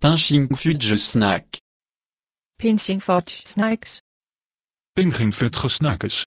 Pinching fudge snack. Pinching fudge snacks. Pinching fudge snacks.